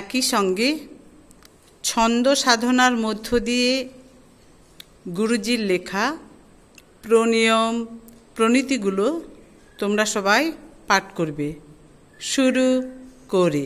একই সঙ্গে ছন্দ সাধনার মধ্য দিয়ে গুরুজির লেখা প্রণিয়ম প্রণীতিগুলো তোমরা সবাই পাঠ করবে শুরু করে